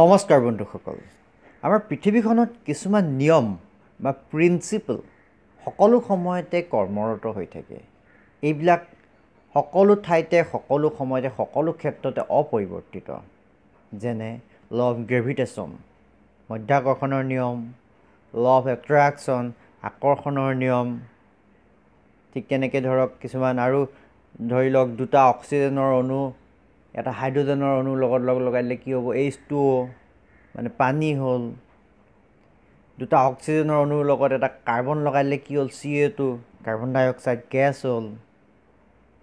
নমস্কাৰ বন্ধুসকল আমাৰ পৃথিৱীখনত কিছুমান নিয়ম বা প্ৰিন্সিপল সকলো সময়তে কৰ্মৰত হৈ থাকে এইবিলাক সকলো ঠাইতে সকলো সময়তে সকলো ক্ষেত্ৰতে অপৰিৱৰ্তিত যেনে ল অফ গ্ৰেভিটেশ্যন মধ্যাকৰ্ষণৰ নিয়ম ল অফ এট্ৰেকশ্যন আকৰ্ষণৰ নিয়ম ঠিক তেনেকৈ ধৰক কিছুমান আৰু ধৰি লওক দুটা অক্সিজেনৰ অনু এটা হাইড্ৰজেনৰ অণু লগত লগ লগাই দিলে কি হ'ব এইচ টু অ' মানে পানী হ'ল দুটা অক্সিজেনৰ অণুৰ লগত এটা কাৰ্বন লগাই দিলে কি হ'ল চি এ টু কাৰ্বন ডাই অক্সাইড গেছ হ'ল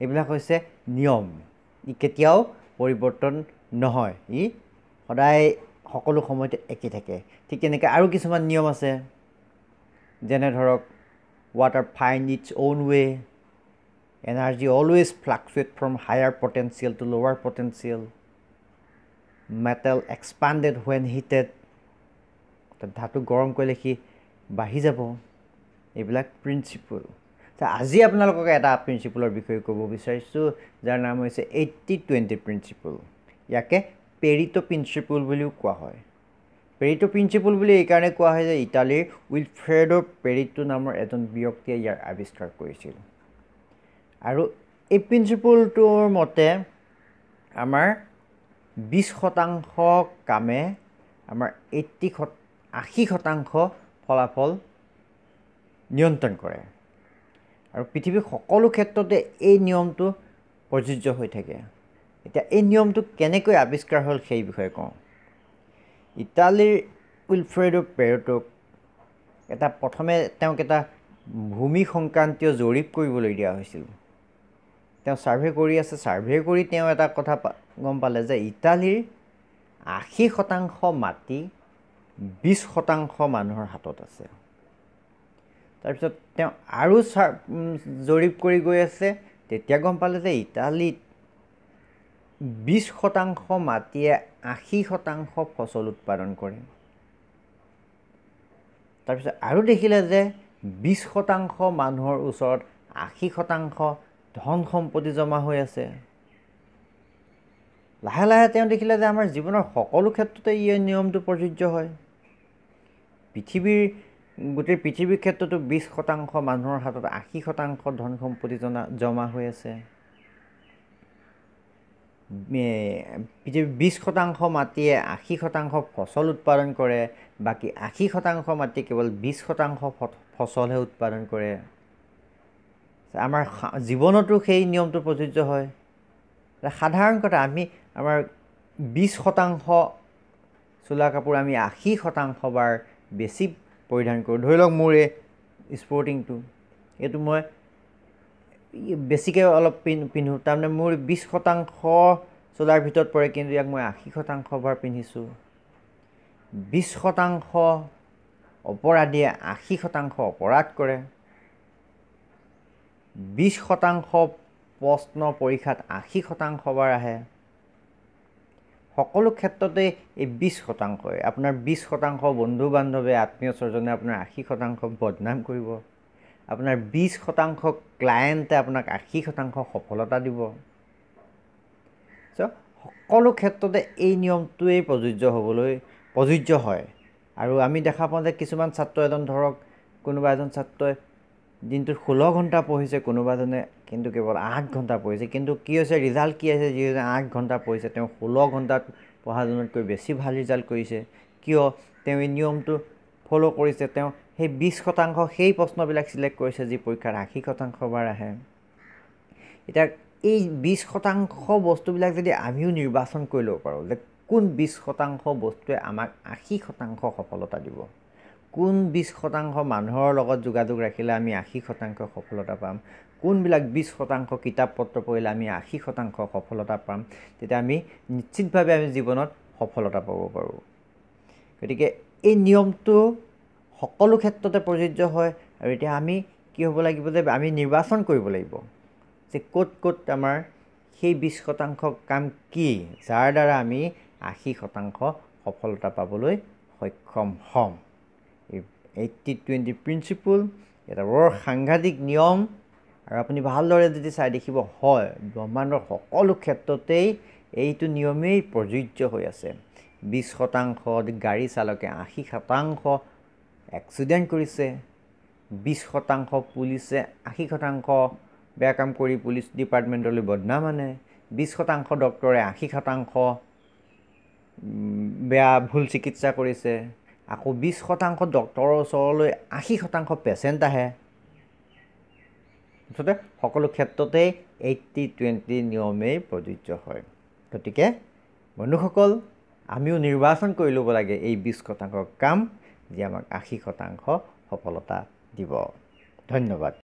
এইবিলাক হৈছে নিয়ম ই কেতিয়াও পৰিৱৰ্তন নহয় ই সদায় সকলো সময়তে একে থাকে ঠিক তেনেকৈ আৰু কিছুমান নিয়ম আছে যেনে ধৰক water fine it's on way' energy always fluctuate from higher potential to lower potential metal expanded when heated ধাতু গৰম কৰিলে সি বাঢ়ি যাব এইবিলাক প্ৰিন্সিপল আজি আপোনালোকক এটা প্ৰিন্সিপলৰ বিষয়ে ক'ব বিচাৰিছোঁ যাৰ নাম হৈছে এইটি টুৱেণ্টি প্ৰিন্সিপল ইয়াকে পেৰিটো প্ৰিন্সিপল বুলিও কোৱা হয় পেৰিটো প্ৰিন্সিপল বুলি এইকাৰণে কোৱা হয় যে ইটালীৰ উইলফ্ৰেডৰ পেৰিটো নামৰ এজন ব্যক্তিয়ে ইয়াৰ আৱিষ্কাৰ কৰিছিল আৰু এই প্ৰিন্সিপলটোৰ মতে আমাৰ বিছ শতাংশ কামে আমাৰ এইটি শত আশী শতাংশ ফলাফল নিয়ন্ত্ৰণ কৰে আৰু পৃথিৱীৰ সকলো ক্ষেত্ৰতে এই নিয়মটো প্ৰযোজ্য হৈ থাকে এতিয়া এই নিয়মটো কেনেকৈ আৱিষ্কাৰ হ'ল সেই বিষয়ে কওঁ ইটালীৰ উইলফ্ৰেডো পেৰটোক এটা প্ৰথমে তেওঁক এটা ভূমি সংক্ৰান্তীয় জৰীপ কৰিবলৈ দিয়া হৈছিল তেওঁ ছাৰ্ভে কৰি আছে ছাৰ্ভে কৰি তেওঁ এটা কথা গম পালে যে ইটালীৰ আশী শতাংশ মাটি বিছ শতাংশ মানুহৰ হাতত আছে তাৰপিছত তেওঁ আৰু জৰীপ কৰি গৈ আছে তেতিয়া গম পালে যে ইটালীত বিছ শতাংশ মাটিয়ে আশী শতাংশ ফচল উৎপাদন কৰে তাৰপিছত আৰু দেখিলে যে বিছ শতাংশ মানুহৰ ওচৰত আশী শতাংশ ধন সম্পত্তি জমা হৈ আছে লাহে লাহে তেওঁ দেখিলে যে আমাৰ জীৱনৰ সকলো ক্ষেত্ৰতে এই নিয়মটো প্ৰযোজ্য হয় পৃথিৱীৰ গোটেই পৃথিৱীৰ ক্ষেত্ৰতো বিছ শতাংশ মানুহৰ হাতত আশী শতাংশ ধন সম্পত্তি জনা জমা হৈ আছে পৃথিৱীৰ বিছ শতাংশ মাটিয়ে আশী শতাংশ ফচল উৎপাদন কৰে বাকী আশী শতাংশ মাটি কেৱল বিছ শতাংশ ফচলহে উৎপাদন কৰে আমাৰ জীৱনতো সেই নিয়মটো প্ৰযোজ্য হয় সাধাৰণ কথা আমি আমাৰ বিছ শতাংশ চোলা কাপোৰ আমি আশী শতাংশ বাৰ বেছি পৰিধান কৰোঁ ধৰি লওক মোৰ এই স্পৰ্টিংটো এইটো মই বেছিকৈ অলপ পিন্ধ পিন্ধোঁ তাৰমানে মোৰ বিছ শতাংশ চোলাৰ ভিতৰত পৰে কিন্তু ইয়াক মই আশী শতাংশ বাৰ পিন্ধিছোঁ বিছ শতাংশ অপৰাধীয়ে আশী শতাংশ অপৰাধ কৰে বিশ শতাংশ প্ৰশ্ন পৰীক্ষাত আশী শতাংশবাৰ আহে সকলো ক্ষেত্ৰতে এই বিছ শতাংশই আপোনাৰ বিছ শতাংশ বন্ধু বান্ধৱে আত্মীয় স্বজনে আপোনাৰ আশী শতাংশ বদনাম কৰিব আপোনাৰ বিছ শতাংশ ক্লায়েণ্টে আপোনাক আশী শতাংশ সফলতা দিব চ' সকলো ক্ষেত্ৰতে এই নিয়মটোৱেই প্ৰযোজ্য হ'বলৈ প্ৰযোজ্য হয় আৰু আমি দেখা পাওঁ যে কিছুমান ছাত্ৰ এজন ধৰক কোনোবা এজন ছাত্ৰই দিনটোত ষোল্ল ঘণ্টা পঢ়িছে কোনোবাজনে কিন্তু কেৱল আঠ ঘণ্টা পঢ়িছে কিন্তু কি হৈছে ৰিজাল্ট কি আছে যিজনে আঠ ঘণ্টা পঢ়িছে তেওঁ ষোল্ল ঘণ্টাত পঢ়াজনতকৈ বেছি ভাল ৰিজাল্ট কৰিছে কিয় তেওঁ এই নিয়মটো ফ'ল' কৰিছে তেওঁ সেই বিছ শতাংশ সেই প্ৰশ্নবিলাক চিলেক্ট কৰিছে যি পৰীক্ষাৰ আশী শতাংশবাৰ আহে এতিয়া এই বিছ শতাংশ বস্তুবিলাক যদি আমিও নিৰ্বাচন কৰি ল'ব পাৰোঁ যে কোন বিছ শতাংশ বস্তুৱে আমাক আশী শতাংশ সফলতা দিব কোন বিছ শতাংশ মানুহৰ লগত যোগাযোগ ৰাখিলে আমি আশী শতাংশ সফলতা পাম কোনবিলাক বিশ শতাংশ কিতাপ পত্ৰ পঢ়িলে আমি আশী শতাংশ সফলতা পাম তেতিয়া আমি নিশ্চিতভাৱে আমি জীৱনত সফলতা পাব পাৰোঁ গতিকে এই নিয়মটো সকলো ক্ষেত্ৰতে প্ৰযোজ্য হয় আৰু এতিয়া আমি কি হ'ব লাগিব যে আমি নিৰ্বাচন কৰিব লাগিব যে ক'ত ক'ত আমাৰ সেই বিশ শতাংশ কাম কি যাৰ দ্বাৰা আমি আশী শতাংশ সফলতা পাবলৈ সক্ষম হ'ম এইটি টুৱেণ্টি প্ৰিন্সিপুল এটা বৰ সাংঘাতিক নিয়ম আৰু আপুনি ভালদৰে যদি চাই দেখিব হয় ব্ৰহ্মাণ্ডৰ সকলো ক্ষেত্ৰতেই এইটো নিয়মেই প্ৰযোজ্য হৈ আছে বিছ শতাংশ গাড়ী চালকে আশী শতাংশ এক্সিডেণ্ট কৰিছে বিছ শতাংশ পুলিচে আশী শতাংশ বেয়া কাম কৰি পুলিচ ডিপাৰ্টমেণ্টলৈ বদনাম আনে বিছ শতাংশ ডক্টৰে আশী শতাংশ বেয়া ভুল চিকিৎসা কৰিছে আকৌ বিশ শতাংশ ডক্টৰৰ ওচৰলৈ আশী শতাংশ পেচেণ্ট আহে মুঠতে সকলো ক্ষেত্ৰতেই এইট্টি টুৱেণ্টি নিয়মেই প্ৰযোজ্য হয় গতিকে বন্ধুসকল আমিও নিৰ্বাচন কৰি ল'ব লাগে এই বিছ শতাংশ কাম যি আমাক আশী শতাংশ সফলতা দিব ধন্যবাদ